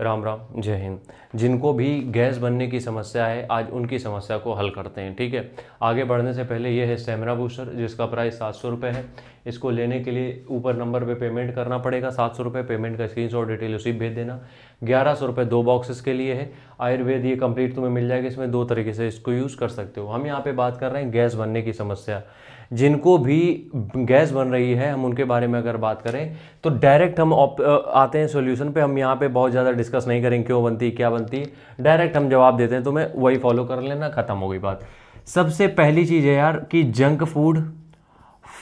राम राम जय हिंद जिनको भी गैस बनने की समस्या है आज उनकी समस्या को हल करते हैं ठीक है आगे बढ़ने से पहले यह है स्टेमिना बूस्टर जिसका प्राइस सात सौ रुपये है इसको लेने के लिए ऊपर नंबर पे पेमेंट करना पड़ेगा सात सौ रुपये पेमेंट का स्क्रीन शॉट डिटेल उसी भेज देना ग्यारह सौ रुपये दो बॉक्सेस के लिए है आयुर्वेद ये कंप्लीट तुम्हें मिल जाएगा इसमें दो तरीके से इसको यूज़ कर सकते हो हम यहाँ पर बात कर रहे हैं गैस बनने की समस्या जिनको भी गैस बन रही है हम उनके बारे में अगर बात करें तो डायरेक्ट हम आते हैं सॉल्यूशन पे हम यहाँ पे बहुत ज़्यादा डिस्कस नहीं करेंगे क्यों बनती क्या बनती डायरेक्ट हम जवाब देते हैं तो मैं वही फॉलो कर लेना ख़त्म हो गई बात सबसे पहली चीज़ है यार कि जंक फूड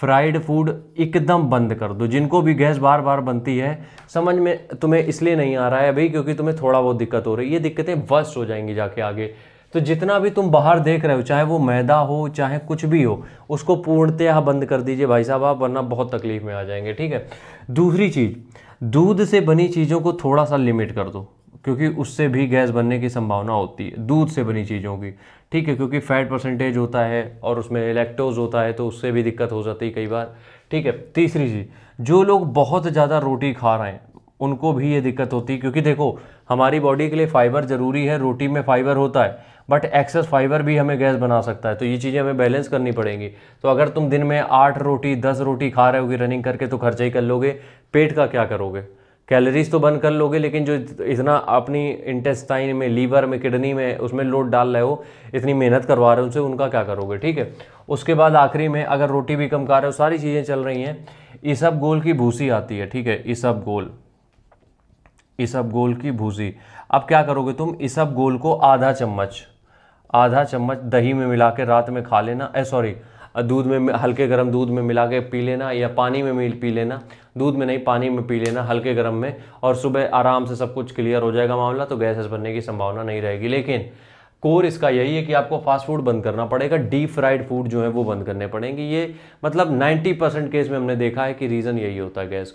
फ्राइड फूड एकदम बंद कर दो जिनको भी गैस बार बार बनती है समझ में तुम्हें इसलिए नहीं आ रहा है भाई क्योंकि तुम्हें थोड़ा बहुत दिक्कत हो रही है ये दिक्कतें वर्स्ट हो जाएंगी जाके आगे तो जितना भी तुम बाहर देख रहे हो चाहे वो मैदा हो चाहे कुछ भी हो उसको पूर्णतया बंद कर दीजिए भाई साहब आप वरना बहुत तकलीफ में आ जाएंगे ठीक है दूसरी चीज़ दूध से बनी चीज़ों को थोड़ा सा लिमिट कर दो क्योंकि उससे भी गैस बनने की संभावना होती है दूध से बनी चीज़ों की ठीक है क्योंकि फ़ैट परसेंटेज होता है और उसमें इलेक्ट्रोज होता है तो उससे भी दिक्कत हो जाती है कई बार ठीक है तीसरी चीज़ जो लोग बहुत ज़्यादा रोटी खा रहे हैं उनको भी ये दिक्कत होती है क्योंकि देखो हमारी बॉडी के लिए फ़ाइबर ज़रूरी है रोटी में फ़ाइबर होता है बट एक्सेस फाइबर भी हमें गैस बना सकता है तो ये चीज़ें हमें बैलेंस करनी पड़ेंगी तो अगर तुम दिन में आठ रोटी दस रोटी खा रहे होगी रनिंग करके तो खर्चा ही कर लोगे पेट का क्या करोगे कैलोरीज तो बंद कर लोगे लेकिन जो इतना अपनी इंटेस्टाइन में लीवर में किडनी में उसमें लोड डाल रहे हो इतनी मेहनत करवा रहे हो उनसे उनका क्या करोगे ठीक है उसके बाद आखिरी में अगर रोटी भी कम खा रहे हो सारी चीज़ें चल रही हैं इसब गोल की भूसी आती है ठीक है इसब गोल इसब गोल की भूसी अब क्या करोगे तुम इसब गोल को आधा चम्मच आधा चम्मच दही में मिला के रात में खा लेना सॉरी दूध में हल्के गर्म दूध में मिला के पी लेना या पानी में मिल पी लेना दूध में नहीं पानी में पी लेना हल्के गर्म में और सुबह आराम से सब कुछ क्लियर हो जाएगा मामला तो गैसेस बनने की संभावना नहीं रहेगी लेकिन कोर इसका यही है कि आपको फास्ट फूड बंद करना पड़ेगा डीप फ्राइड फूड जो है वो बंद करने पड़ेंगे ये मतलब 90 परसेंट केस में हमने देखा है कि रीज़न यही होता है गैस